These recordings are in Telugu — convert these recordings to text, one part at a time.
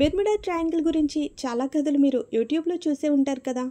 బెర్ముడా ట్రయాంగిల్ గురించి చాలా కథలు మీరు యూట్యూబ్లో చూసే ఉంటారు కదా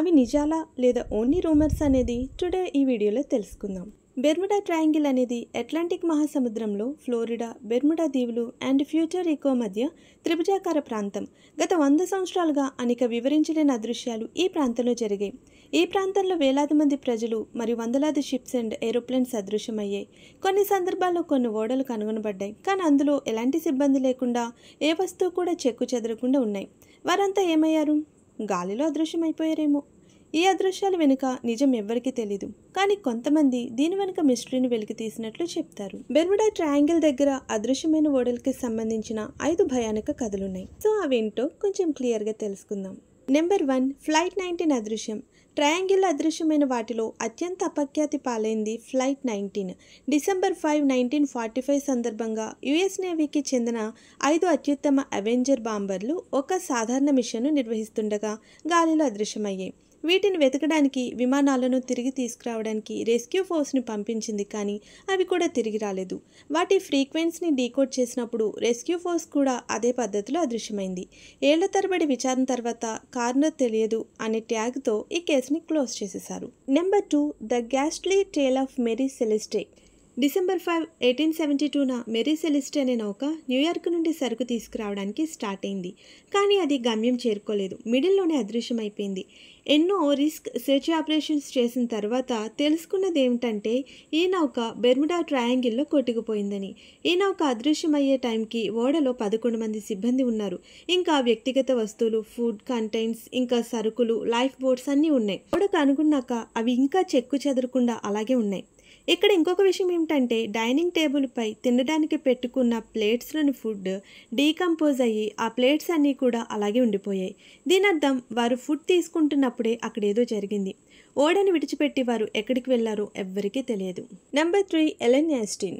అవి నిజాలా లేదా ఓన్లీ రూమర్స్ అనేది టుడే ఈ వీడియోలో తెలుసుకుందాం బెర్ముడా ట్రయాంగిల్ అనేది అట్లాంటిక్ మహాసముద్రంలో ఫ్లోరిడా బెర్ముడా దీవులు అండ్ ఫ్యూచర్ ఎకో మధ్య త్రిభుజాకార ప్రాంతం గత వంద సంవత్సరాలుగా అనేక వివరించలేని అదృశ్యాలు ఈ ప్రాంతంలో జరిగాయి ఈ ప్రాంతంలో వేలాది మంది ప్రజలు మరియు వందలాది షిప్స్ అండ్ ఏరోప్లేన్స్ అదృశ్యమయ్యాయి కొన్ని సందర్భాల్లో కొన్ని ఓడలు కనుగొనబడ్డాయి కానీ అందులో ఎలాంటి సిబ్బంది లేకుండా ఏ వస్తువు కూడా చెక్కు చెదరకుండా ఉన్నాయి వారంతా ఏమయ్యారు గాలిలో అదృశ్యమైపోయారేమో ఈ అదృశ్యాల వెనుక నిజం ఎవ్వరికీ తెలీదు కానీ కొంతమంది దీని వెనుక మిస్టరీని వెలికి తీసినట్లు చెప్తారు బెర్వడా ట్రయాంగిల్ దగ్గర అదృశ్యమైన ఓడలకి సంబంధించిన ఐదు భయానక కథలున్నాయి సో అవేంటో కొంచెం క్లియర్గా తెలుసుకుందాం నెంబర్ వన్ ఫ్లైట్ నైన్టీన్ అదృశ్యం ట్రయాంగిల్ అదృశ్యమైన వాటిలో అత్యంత అపఖ్యాతి పాలైంది flight nineteen December five nineteen forty five సందర్భంగా యుఎస్ నేవీకి చెందిన ఐదు అత్యుత్తమ అవెంజర్ బాంబర్లు ఒక సాధారణ మిషన్ను నిర్వహిస్తుండగా గాలిలో అదృశ్యమయ్యాయి వీటిని వెతకడానికి విమానాలను తిరిగి తీసుకురావడానికి రెస్క్యూ ఫోర్స్ని పంపించింది కానీ అవి కూడా తిరిగి రాలేదు వాటి ఫ్రీక్వెన్సీని డీకోడ్ చేసినప్పుడు రెస్క్యూ ఫోర్స్ కూడా అదే పద్ధతిలో అదృశ్యమైంది ఏళ్ల తరబడి విచారణ తర్వాత కార్నర్ తెలియదు అనే ట్యాగ్తో ఈ కేసుని క్లోజ్ చేసేశారు number two the ghastly tale of Mary Celeste December five eighteen seventy టూన మెరీ సెలిస్ట్ అనే నౌక న్యూయార్క్ నుండి సరుకు తీసుకురావడానికి స్టార్ట్ అయింది కానీ అది గమ్యం చేరుకోలేదు మిడిల్లోనే అదృశ్యమైపోయింది ఎన్నో రిస్క్ సెర్చ్ ఆపరేషన్స్ చేసిన తర్వాత తెలుసుకున్నది ఏమిటంటే ఈ నౌక బెర్ముడా ట్రయాంగిల్లో కొట్టుకుపోయిందని ఈ నౌక అదృశ్యమయ్యే టైంకి ఓడలో పదకొండు మంది సిబ్బంది ఉన్నారు ఇంకా వ్యక్తిగత వస్తువులు ఫుడ్ కంటైన్స్ ఇంకా సరుకులు లైఫ్ బోట్స్ అన్నీ ఉన్నాయి ఓడకు అనుకున్నాక అవి ఇంకా చెక్కు చెదరకుండా అలాగే ఉన్నాయి ఇక్కడ ఇంకొక విషయం ఏమిటంటే డైనింగ్ టేబుల్పై తినడానికి పెట్టుకున్న ప్లేట్స్లోని ఫుడ్ డీకంపోజ్ అయ్యి ఆ ప్లేట్స్ అన్నీ కూడా అలాగే ఉండిపోయాయి దీని అర్థం వారు ఫుడ్ తీసుకుంటున్నప్పుడే అక్కడ ఏదో జరిగింది ఓడని విడిచిపెట్టి వారు ఎక్కడికి వెళ్లారో ఎవ్వరికీ తెలియదు number three Ellen Austin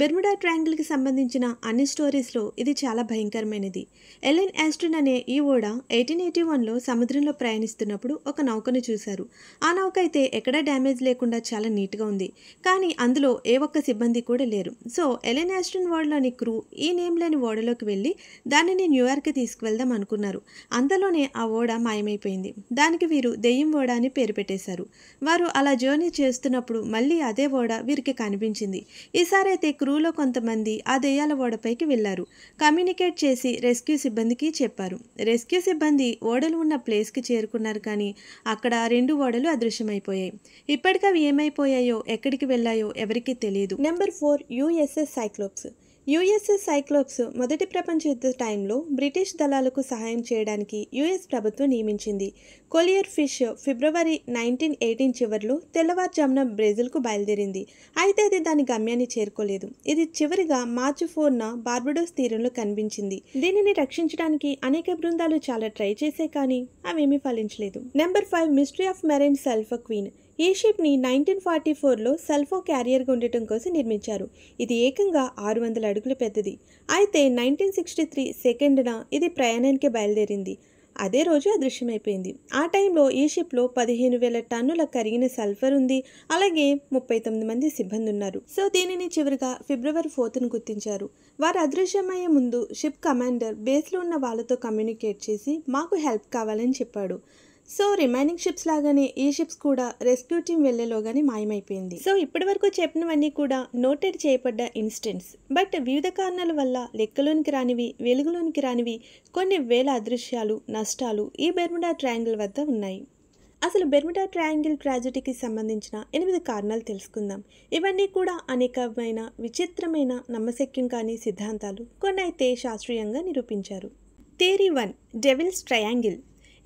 Bermuda ట్రయాంగిల్కి సంబంధించిన అన్ని స్టోరీస్లో ఇది చాలా భయంకరమైనది ఎలెన్ యాస్టిన్ అనే ఈ ఓడ ఎయిటీన్ ఎయిటీ వన్లో సముద్రంలో ప్రయాణిస్తున్నప్పుడు ఒక నౌకను చూశారు ఆ నౌక అయితే ఎక్కడా డ్యామేజ్ లేకుండా చాలా నీట్గా ఉంది కానీ అందులో ఏ ఒక్క సిబ్బంది కూడా లేరు సో ఎలెన్ యాస్టిన్ ఓడలోని క్రూ ఈ నేమ్ లేని ఓడలోకి వెళ్ళి దానిని న్యూయార్క్కి తీసుకువెళ్దాం అనుకున్నారు అంతలోనే ఆ ఓడ మాయమైపోయింది దానికి వీరు దెయ్యం ఓడ అని పేరు పెట్టేశారు వారు అలా జర్నీ చేస్తున్నప్పుడు మళ్ళీ అదే ఓడ వీరికి కనిపించింది ఈసారి అయితే క్రూలో కొంతమంది ఆ దెయ్యాల ఓడపైకి వెళ్లారు కమ్యూనికేట్ చేసి రెస్క్యూ సిబ్బందికి చెప్పారు రెస్క్యూ సిబ్బంది ఓడలు ఉన్న ప్లేస్కి చేరుకున్నారు కానీ అక్కడ రెండు ఓడలు అదృశ్యమైపోయాయి ఇప్పటికవి ఏమైపోయాయో ఎక్కడికి వెళ్ళాయో ఎవరికీ తెలియదు number four USS Cyclops USS Cyclops మొదటి ప్రపంచ యుద్ధ టైంలో బ్రిటిష్ దళాలకు సహాయం చేయడానికి యుఎస్ ప్రభుత్వం నియమించింది కొలియర్ ఫిష్ ఫిబ్రవరి నైన్టీన్ ఎయిటీన్ చివరిలో తెల్లవారుజామున బ్రెజిల్కు బయలుదేరింది అయితే అది దాని గమ్యాన్ని చేరుకోలేదు ఇది చివరిగా మార్చి ఫోర్న బార్బడోస్ తీరంలో కనిపించింది దీనిని రక్షించడానికి అనేక బృందాలు చాలా ట్రై చేశాయి కానీ అవేమీ ఫలించలేదు number five mystery of Marine Sulphur Queen ఈ షిప్ని నైన్టీన్ ఫార్టీ ఫోర్లో సెల్ఫో క్యారియర్గా ఉండటం కోసం నిర్మించారు ఇది ఏకంగా ఆరు వందల అడుగులు పెద్దది అయితే నైన్టీన్ సిక్స్టీ త్రీ సెకండ్న ఇది ప్రయాణానికి బయలుదేరింది అదే రోజు అదృశ్యమైపోయింది ఆ టైంలో ఈ షిప్లో పదిహేను వేల టన్నుల కరిగిన సల్ఫర్ ఉంది అలాగే ముప్పై తొమ్మిది మంది సిబ్బంది ఉన్నారు సో దీనిని చివరిగా ఫిబ్రవరి ఫోర్త్ను గుర్తించారు వారు అదృశ్యమయ్యే ముందు షిప్ కమాండర్ బేస్లో ఉన్న వాళ్ళతో కమ్యూనికేట్ చేసి మాకు హెల్ప్ కావాలని చెప్పాడు సో రిమైనింగ్ షిప్స్ లాగానే ఈ షిప్స్ కూడా రెస్క్యూ టీం వెళ్లేలోగానే మాయమైపోయింది సో ఇప్పటి వరకు చెప్పినవన్నీ కూడా నోటెడ్ చేయబడ్డ ఇన్స్టెంట్స్ బట్ వివిధ కారణాల వల్ల లెక్కలోనికి రానివి వెలుగులోనికి రానివి కొన్ని వేల అదృశ్యాలు నష్టాలు ఈ బెర్ముడా ట్రయాంగిల్ వద్ద ఉన్నాయి అసలు బెర్ముడా ట్రయాంగిల్ ట్రాజడీకి సంబంధించిన ఎనిమిది కారణాలు తెలుసుకుందాం ఇవన్నీ కూడా అనేకమైన విచిత్రమైన నమ్మశక్యం కాని సిద్ధాంతాలు కొన్ని అయితే శాస్త్రీయంగా నిరూపించారు థేరీ వన్ డెవిల్స్ ట్రయాంగిల్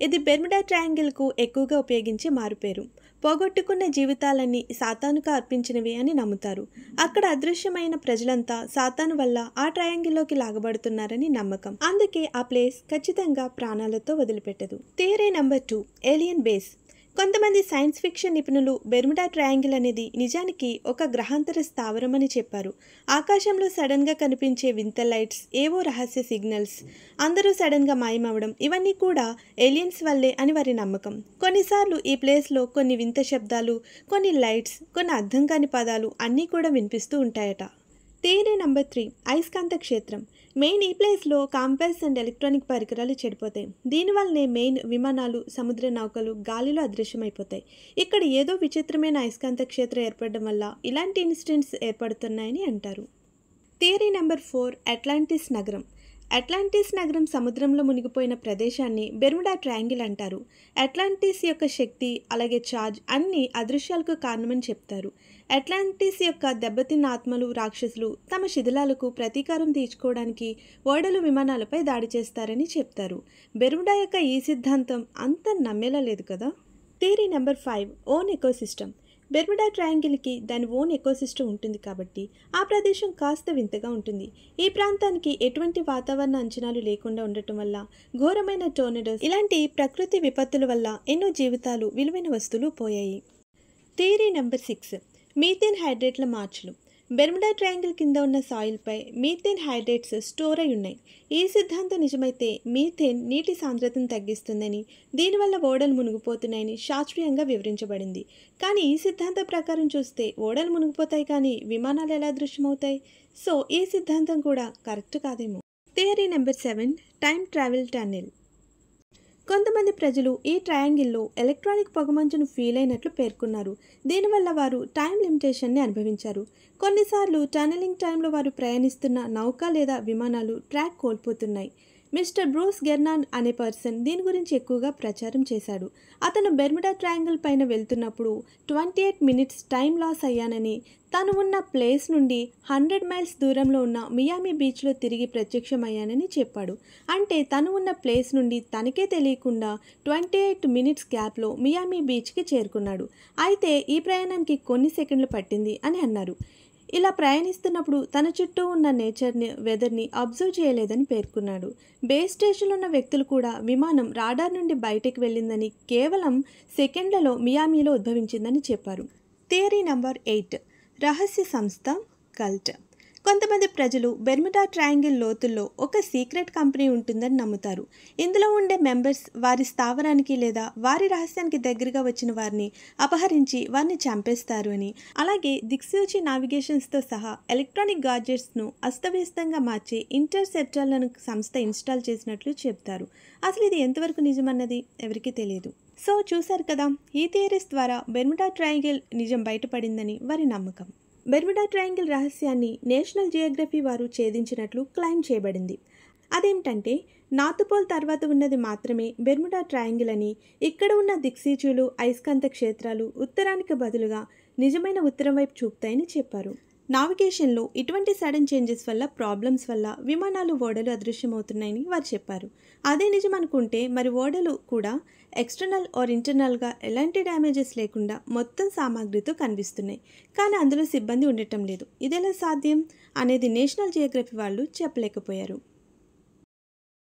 ఇది బెర్మిడా ట్రయాంగిల్కు ఎక్కువగా ఉపయోగించే మారుపేరు పోగొట్టుకున్న జీవితాలన్నీ సాతానుకు అర్పించినవి అని నమ్ముతారు అక్కడ అదృశ్యమైన ప్రజలంతా సాతాను వల్ల ఆ ట్రయాంగిల్లోకి లాగబడుతున్నారని నమ్మకం అందుకే ఆ ప్లేస్ ఖచ్చితంగా ప్రాణాలతో వదిలిపెట్టదు theory number two alien base కొంతమంది సైన్స్ ఫిక్షన్ నిపుణులు బెర్ముడా ట్రయాంగిల్ అనేది నిజానికి ఒక గ్రహాంతర స్థావరం అని చెప్పారు ఆకాశంలో సడన్గా కనిపించే వింత లైట్స్ ఏవో రహస్య సిగ్నల్స్ అందరూ సడన్గా మాయమవడం ఇవన్నీ కూడా ఏలియన్స్ వల్లే అని వారి నమ్మకం కొన్నిసార్లు ఈ ప్లేస్లో కొన్ని వింత శబ్దాలు కొన్ని లైట్స్ కొన్ని అర్థం కాని పదాలు అన్నీ కూడా వినిపిస్తూ ఉంటాయట థియరీ నెంబర్ త్రీ అయస్కాంత క్షేత్రం మెయిన్ ఈ ప్లేస్లో కాంపాస్ అండ్ ఎలక్ట్రానిక్ పరికరాలు చెడిపోతాయి దీనివల్లనే మెయిన్ విమానాలు సముద్ర నౌకలు గాలిలో అదృశ్యమైపోతాయి ఇక్కడ ఏదో విచిత్రమైన అయస్కాంత క్షేత్రం ఏర్పడడం వల్ల ఇలాంటి ఇన్సిడెంట్స్ ఏర్పడుతున్నాయని అంటారు థియరీ నెంబర్ ఫోర్ అట్లాంటిస్ నగరం అట్లాంటిస్ నగరం సముద్రంలో మునిగిపోయిన ప్రదేశాన్ని బెర్ముడా ట్రయాంగిల్ అంటారు అట్లాంటిస్ యొక్క శక్తి అలాగే చార్జ్ అన్ని అదృశ్యాలకు కారణమని చెప్తారు అట్లాంటిస్ యొక్క దెబ్బతిన్న ఆత్మలు రాక్షసులు తమ శిథిలాలకు ప్రతీకారం తీర్చుకోవడానికి ఓడలు విమానాలపై దాడి చేస్తారని చెప్తారు బెర్ముడా యొక్క ఈ సిద్ధాంతం అంత నమ్మేలా లేదు కదా theory number five own ecosystem Bermuda ట్రయాంగిల్కి దాని ఓన్ ఎకోసిస్టమ్ ఉంటుంది కాబట్టి ఆ ప్రదేశం కాస్త వింతగా ఉంటుంది ఈ ప్రాంతానికి ఎటువంటి వాతావరణ అంచనాలు లేకుండా ఉండటం వల్ల ఘోరమైన టోర్నడోస్ ఇలాంటి ప్రకృతి విపత్తుల వల్ల ఎన్నో జీవితాలు విలువైన వస్తువులు పోయాయి థియరీ నెంబర్ సిక్స్ మీథేన్ హైడ్రేట్ల మార్చులు బెర్ముడా ట్రయాంగిల్ కింద ఉన్న సాయిల్పై మీథేన్ హైడ్రేట్స్ స్టోర్ అయి ఉన్నాయి ఈ సిద్ధాంతం నిజమైతే మీథేన్ నీటి సాంద్రతను తగ్గిస్తుందని దీనివల్ల ఓడలు మునిగిపోతున్నాయని శాస్త్రీయంగా వివరించబడింది కానీ ఈ సిద్ధాంతం ప్రకారం చూస్తే ఓడలు మునిగిపోతాయి కానీ విమానాలు ఎలా దృశ్యమవుతాయి సో ఈ సిద్ధాంతం కూడా కరెక్ట్ కాదేమో theory number seven time travel tunnel కొంతమంది ప్రజలు ఈ ట్రయాంగిల్లో ఎలక్ట్రానిక్ పొగమంచును ఫీల్ అయినట్లు పేర్కొన్నారు దీనివల్ల వారు టైం లిమిటేషన్ని అనుభవించారు కొన్నిసార్లు టనలింగ్ టైంలో వారు ప్రయాణిస్తున్న నౌక లేదా విమానాలు ట్రాక్ కోల్పోతున్నాయి మిస్టర్ బ్రూస్ గెర్నాన్ అనే పర్సన్ దీని గురించి ఎక్కువగా ప్రచారం చేశాడు అతను బెర్మిడా ట్రయాంగిల్ పైన వెళ్తున్నప్పుడు twenty eight minutes time loss అయ్యానని తను ఉన్న ప్లేస్ నుండి హండ్రెడ్ మైల్స్ దూరంలో ఉన్న మియామి బీచ్లో తిరిగి ప్రత్యక్షమయ్యానని చెప్పాడు అంటే తను ఉన్న ప్లేస్ నుండి తనకే తెలియకుండా ట్వంటీ ఎయిట్ మినిట్స్ గ్యాప్లో మియామి బీచ్కి చేరుకున్నాడు అయితే ఈ ప్రయాణానికి కొన్ని సెకండ్లు పట్టింది అని అన్నారు ఇలా ప్రయాణిస్తున్నప్పుడు తన చుట్టూ ఉన్న నేచర్ని వెదర్ని అబ్జర్వ్ చేయలేదని పేర్కొన్నాడు బేస్ స్టేషన్లో ఉన్న వ్యక్తులు కూడా విమానం రాడార్ నుండి బయటకు వెళ్ళిందని కేవలం సెకండ్లలో మియామీలో ఉద్భవించిందని చెప్పారు థియరీ నంబర్ ఎయిట్ రహస్య సంస్థ కల్ట్ కొంతమంది ప్రజలు బెర్మిటా ట్రయాంగిల్ లోతుల్లో ఒక సీక్రెట్ కంపెనీ ఉంటుందని నమ్ముతారు ఇందులో ఉండే మెంబర్స్ వారి స్థావరానికి లేదా వారి రహస్యానికి దగ్గరగా వచ్చిన వారిని అపహరించి వారిని చంపేస్తారు అని అలాగే దిక్సూచి నావిగేషన్స్తో సహా ఎలక్ట్రానిక్ గాడ్జెట్స్ను అస్తవ్యస్తంగా మార్చి ఇంటర్సెప్టర్లను సంస్థ ఇన్స్టాల్ చేసినట్లు చెప్తారు అసలు ఇది ఎంతవరకు నిజమన్నది ఎవరికీ తెలియదు సో చూశారు కదా ఈ థియరీస్ ద్వారా బెర్మిటా ట్రయాంగిల్ నిజం బయటపడిందని వారి నమ్మకం బెర్ముడా ట్రయాంగిల్ రహస్యాన్ని నేషనల్ జియోగ్రఫీ వారు ఛేదించినట్లు క్లెయిమ్ చేయబడింది అదేమిటంటే నాతుపోల్ తర్వాత ఉన్నది మాత్రమే బెర్ముడా ట్రయాంగిల్ అని ఇక్కడ ఉన్న దిక్సీచులు అయస్కాంత క్షేత్రాలు ఉత్తరానికి బదులుగా నిజమైన ఉత్తరం వైపు చూపుతాయని చెప్పారు నావిగేషన్లో ఇటువంటి సడన్ చేంజెస్ వల్ల ప్రాబ్లమ్స్ వల్ల విమానాలు ఓడలు అదృశ్యమవుతున్నాయని వారు చెప్పారు అదే నిజం అనుకుంటే మరి ఓడలు కూడా ఎక్స్టర్నల్ ఆర్ ఇంటర్నల్గా ఎలాంటి డ్యామేజెస్ లేకుండా మొత్తం సామాగ్రితో కనిపిస్తున్నాయి కానీ అందులో సిబ్బంది ఉండటం లేదు ఇదెలా సాధ్యం అనేది నేషనల్ జియోగ్రఫీ వాళ్ళు చెప్పలేకపోయారు